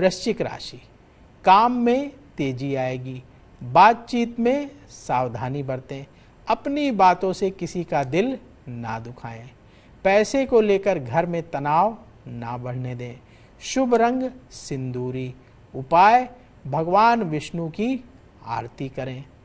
वृश्चिक राशि काम में तेजी आएगी बातचीत में सावधानी बरतें अपनी बातों से किसी का दिल ना दुखाएं पैसे को लेकर घर में तनाव ना बढ़ने दें शुभ रंग सिंदूरी उपाय भगवान विष्णु की आरती करें